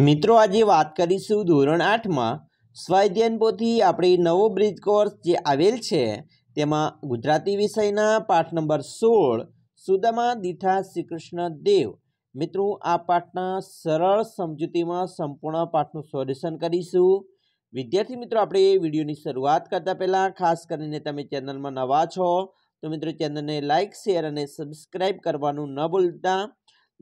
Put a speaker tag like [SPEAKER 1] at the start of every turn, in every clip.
[SPEAKER 1] મિત્રો આજે વાત કરીશું ધોરણ આઠમાં સ્વાધ્યનપોથી પોથી આપણી નવો બ્રિજ કોર્સ જે આવેલ છે તેમાં ગુજરાતી વિષયના પાઠ નંબર સોળ સુદામા દીઠા શ્રીકૃષ્ણ દેવ મિત્રો આ પાઠના સરળ સમજૂતીમાં સંપૂર્ણ પાઠનું સોલ્યુશન કરીશું વિદ્યાર્થી મિત્રો આપણે વિડીયોની શરૂઆત કરતાં પહેલાં ખાસ કરીને તમે ચેનલમાં નવા છો તો મિત્રો ચેનલને લાઇક શેર અને સબસ્ક્રાઈબ કરવાનું ન ભૂલતા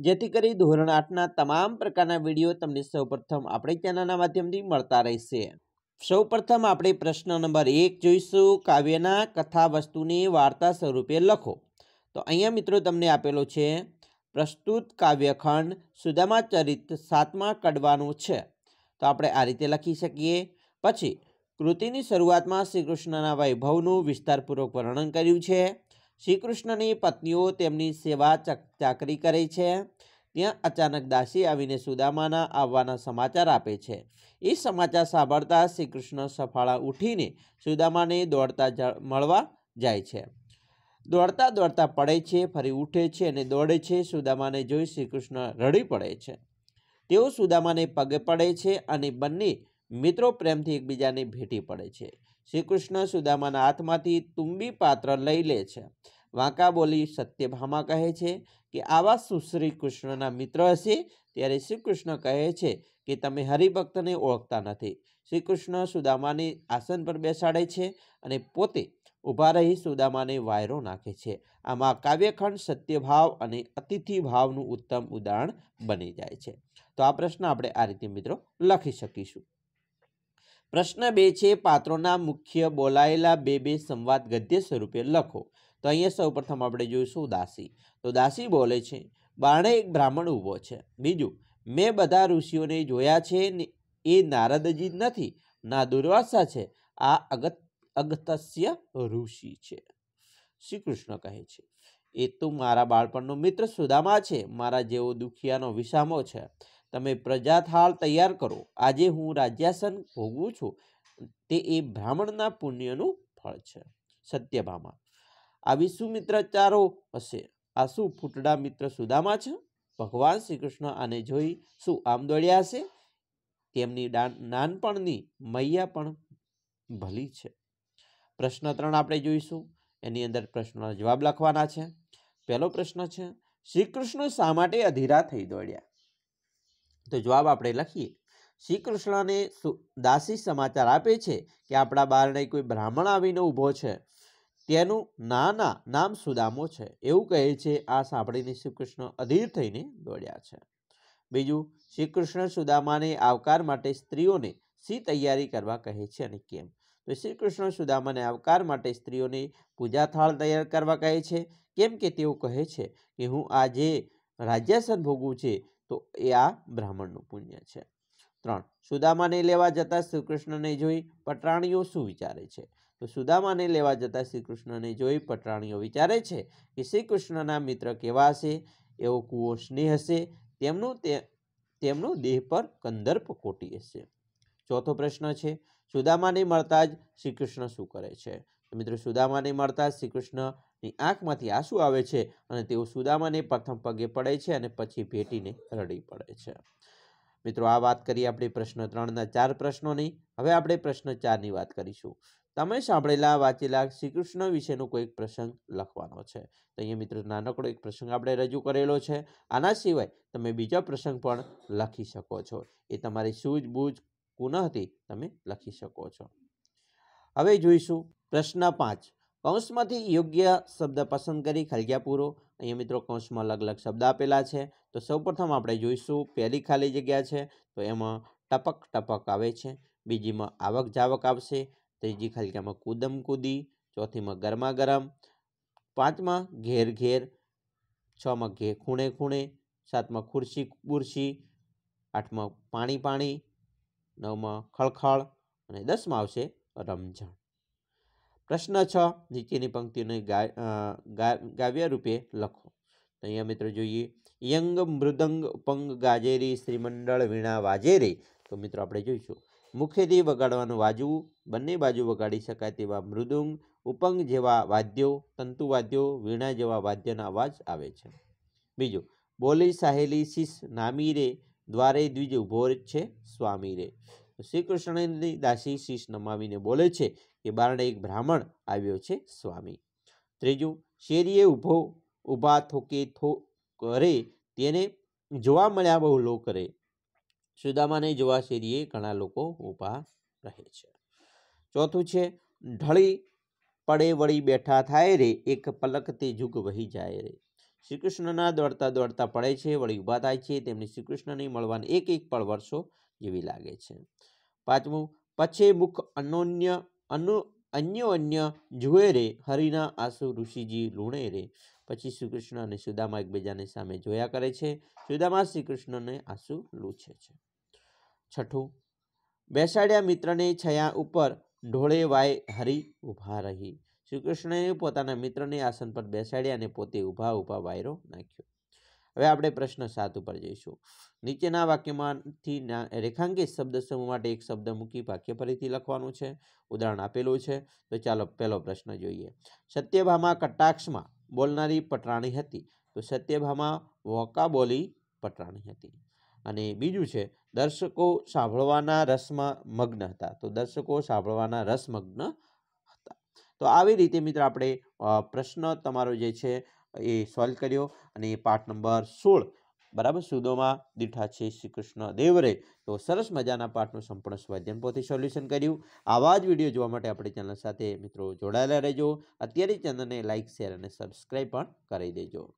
[SPEAKER 1] જેથી કરી ધોરણ આઠના તમામ પ્રકારના વિડીયો તમને સૌપ્રથમ આપણે ચેનલના માધ્યમથી મળતા રહેશે સૌપ્રથમ આપણે પ્રશ્ન નંબર એક જોઈશું કાવ્યના કથા વસ્તુની વાર્તા સ્વરૂપે લખો તો અહીંયા મિત્રો તમને આપેલો છે પ્રસ્તુત કાવ્યખંડ સુદામા ચરિત્ર સાતમા કડવાનું છે તો આપણે આ રીતે લખી શકીએ પછી કૃતિની શરૂઆતમાં શ્રીકૃષ્ણના વૈભવનું વિસ્તારપૂર્વક વર્ણન કર્યું છે શ્રીકૃષ્ણની પત્નીઓ તેમની સેવા ચાકરી કરે છે ત્યાં અચાનક દાસી આવીને સુદામાના આવવાના સમાચાર આપે છે એ સમાચાર સાંભળતા શ્રીકૃષ્ણ સફાળા ઉઠીને સુદામાને દોડતા મળવા જાય છે દોડતા દોડતા પડે છે ફરી ઉઠે છે અને દોડે છે સુદામાને જોઈ શ્રીકૃષ્ણ રડી પડે છે તેઓ સુદામાને પગે પડે છે અને બંને મિત્રો પ્રેમથી એકબીજાને ભેટી પડે છે શ્રીકૃષ્ણ સુદામાના હાથમાંથી તુંબી પાત્ર લઈ લે છે વાંકા બોલી સત્યભામા કહે છે કે આવા સુશ્રી કૃષ્ણના મિત્ર હશે ત્યારે શ્રીકૃષ્ણ કહે છે કે તમે હરિભક્તને ઓળખતા નથી શ્રીકૃષ્ણ સુદામાને આસન પર બેસાડે છે અને પોતે ઊભા રહી સુદામાને વાયરો નાખે છે આમાં કાવ્યખંડ સત્યભાવ અને અતિથિ ભાવનું ઉત્તમ ઉદાહરણ બની જાય છે તો આ પ્રશ્ન આપણે આ રીતે મિત્રો લખી શકીશું પ્રશ્ન બે છે પાત્રોના મુખ્ય બોલાયેલા બે બે સંવાદ ગદ્ય સ્વરૂપે લખો તો અહીંયા સૌ પ્રથમ આપણે જોઈશું દાસી તો દાસી બોલે છે બાણે એક બ્રાહ્મણ ઊભો છે બીજું મેં બધા ઋષિઓને જોયા છે એ નારદજી નથી ના દુર્વાસા છે આ અગત અગતસ્ય ઋષિ છે શ્રી કૃષ્ણ કહે છે એ તો મારા બાળપણનો મિત્ર સુદામા છે મારા જેવો દુખિયાનો વિષામો છે તમે પ્રજાથાળ તૈયાર કરો આજે હું રાજ્યાસન ભોગવું છું તે એ બ્રાહ્મણના પુણ્યનું ફળ છે સત્યભામા આવી શું ચારો હશે આ શું ફૂટડા મિત્ર સુદામા છે ભગવાન શ્રી કૃષ્ણ આને જોઈ શું આમ દોડ્યા હશે તેમની નાનપણની મૈયા પણ ભલી છે પ્રશ્ન ત્રણ આપણે જોઈશું એની અંદર પ્રશ્નોના જવાબ લખવાના છે પહેલો પ્રશ્ન છે શ્રી કૃષ્ણ શા માટે અધીરા થઈ દોડ્યા તો જવાબ આપણે લખીએ શ્રી કૃષ્ણને દાસી સમાચાર આપે છે કે આપણા બારણે કોઈ બ્રાહ્મણ આવીને ઊભો છે તેનું નાના નામ સુદામો છે એવું કહે છે આ સાંભળીને શ્રી કૃષ્ણ અધીર થઈને દોડ્યા છે બીજું શ્રી કૃષ્ણ સુદામાને આવકાર માટે સ્ત્રીઓને સી તૈયારી કરવા કહે છે અને કેમ તો શ્રી કૃષ્ણ સુદામાને આવકાર માટે સ્ત્રીઓને પૂજા થાળ તૈયાર કરવા કહે છે કેમ કે તેઓ કહે છે કે હું આજે રાજ્યાસન ભોગવું છે તો એ આ બ્રાહ્મણનું પુણ્ય છે ત્રણ સુદામાને લેવા જતાં શ્રીકૃષ્ણને જોઈ પટરાણીઓ શું વિચારે છે તો સુદામાને લેવા જતાં શ્રીકૃષ્ણને જોઈ પટરાણીઓ વિચારે છે કે શ્રીકૃષ્ણના મિત્ર કેવા હશે એવો કૂવો સ્નેહ હશે તેમનું તે તેમનો દેહ પર કંદર્પ કોટી હશે ચોથો પ્રશ્ન છે સુદામાને મળતા જ શ્રીકૃષ્ણ શું કરે છે મિત્રો સુદામાને મળતા શ્રીકૃષ્ણની આંખમાંથી આંસુ આવે છે અને તેઓ સુદામાને પ્રથમ પગે પડે છે અને પછી ભેટીને રડી પડે છે મિત્રો આ વાત કરી આપણે પ્રશ્ન ત્રણના ચાર પ્રશ્નોની હવે આપણે પ્રશ્ન ચારની વાત કરીશું તમે સાંભળેલા વાંચેલા શ્રીકૃષ્ણ વિશેનો કોઈક પ્રસંગ લખવાનો છે તો અહીંયા મિત્રો નાનકડો એક પ્રસંગ આપણે રજૂ કરેલો છે આના સિવાય તમે બીજા પ્રસંગ પણ લખી શકો છો એ તમારી સૂઝબૂઝ કુનહથી તમે લખી શકો છો હવે જોઈશું પ્રશ્ન પાંચ કૌંસમાંથી યોગ્ય શબ્દ પસંદ કરી ખલગ્યા પૂરો અહીંયા મિત્રો કૌંસમાં અલગ અલગ શબ્દ આપેલા છે તો સૌપ્રથમ આપણે જોઈશું પહેલી ખાલી જગ્યા છે તો એમાં ટપક ટપક આવે છે બીજીમાં આવક જાવક આવશે ત્રીજી ખલગ્યામાં કુદમ કુદી ચોથીમાં ગરમા ગરમ પાંચમાં ઘેર ઘેર છમાં ઘે ખૂણે ખૂણે સાતમાં ખુરશી બુરશી આઠમાં પાણી પાણી નવમાં ખળખળ અને દસમાં આવશે રમઝણ પ્રશ્ન છ નીચેની પંક્તિને ગાવ્ય રૂપે લખો તો અહીંયા મિત્રો જોઈએ યંગ મૃદંગ પંગ ગાજેરી શ્રીમંડળ વીણા વાજેરી તો મિત્રો આપણે જોઈશું મુખ્યથી વગાડવાનું વાજવું બંને બાજુ વગાડી શકાય તેવા મૃદુંગ ઉપંગ જેવા વાદ્યો તંતુવાદ્યો વીણા જેવા વાદ્યના અવાજ આવે છે બીજું બોલી સાહેલી શિષ નામી રે દ્વારે દ્વિજ ઉભો છે સ્વામી રે શ્રી કૃષ્ણની દાસી શિષ નમાવીને બોલે છે કે બારણે એક બ્રાહ્મણ આવ્યો છે સ્વામી ત્રીજું શેરીએ ઊભો ઊભા થોકે થો કરે તેને જોવા મળ્યા બહુ લોકો કરે સુદામાને જોવા શેરીએ ઘણા લોકો ઊભા રહે છે ચોથું છે ઢળી પડે વળી બેઠા થાય રે એક પલક તે જુગ વહી જાય રે શ્રી કૃષ્ણના દોડતા દોડતા પડે છે વળી ઊભા થાય છે તેમને શ્રી કૃષ્ણને મળવાને એક એક પળ વર્ષો જેવી લાગે છે પાંચમું પછી મુખ અનોન્ય અનુ અન્યો અન્ય જુએ રે હરિના આંસુ ઋષિજી લૂણે રે પછી શ્રીકૃષ્ણ અને સુદામા એકબીજાને સામે જોયા કરે છે સુદામા શ્રીકૃષ્ણને આંસુ લૂછે છે છઠ્ઠું બેસાડ્યા મિત્રને છયા ઉપર ઢોળે વાય હરી ઊભા રહી શ્રીકૃષ્ણએ પોતાના મિત્રને આસન પર બેસાડ્યા અને પોતે ઊભા ઊભા વાયરો નાખ્યો હવે આપણે પ્રશ્ન સાત ઉપર જઈશું નીચેના વાક્યમાંથી રેખાંકિત શબ્દ સમૂહ માટે એક શબ્દ મૂકી વાક્ય ફરીથી લખવાનું છે ઉદાહરણ આપેલું છે તો ચાલો પહેલો પ્રશ્ન જોઈએ સત્યભામા કટાક્ષમાં બોલનારી પટરાણી હતી તો સત્યભામા વોકા બોલી પટરાણી હતી અને બીજું છે દર્શકો સાંભળવાના રસમાં મગ્ન હતા તો દર્શકો સાંભળવાના રસમગ્ન હતા તો આવી રીતે મિત્ર આપણે પ્રશ્ન તમારો જે છે એ સોલ્વ કર્યો અને એ પાઠ નંબર સોળ બરાબર સુદોમાં દીઠા છે શ્રી કૃષ્ણ દેવરે તો સરસ મજાના પાઠનું સંપૂર્ણ સ્વાધ્યાન પોતે સોલ્યુશન કર્યું આવા જ વિડીયો જોવા માટે આપણી ચેનલ સાથે મિત્રો જોડાયેલા રહેજો અત્યારે ચેનલને લાઇક શેર અને સબસ્ક્રાઈબ પણ કરી દેજો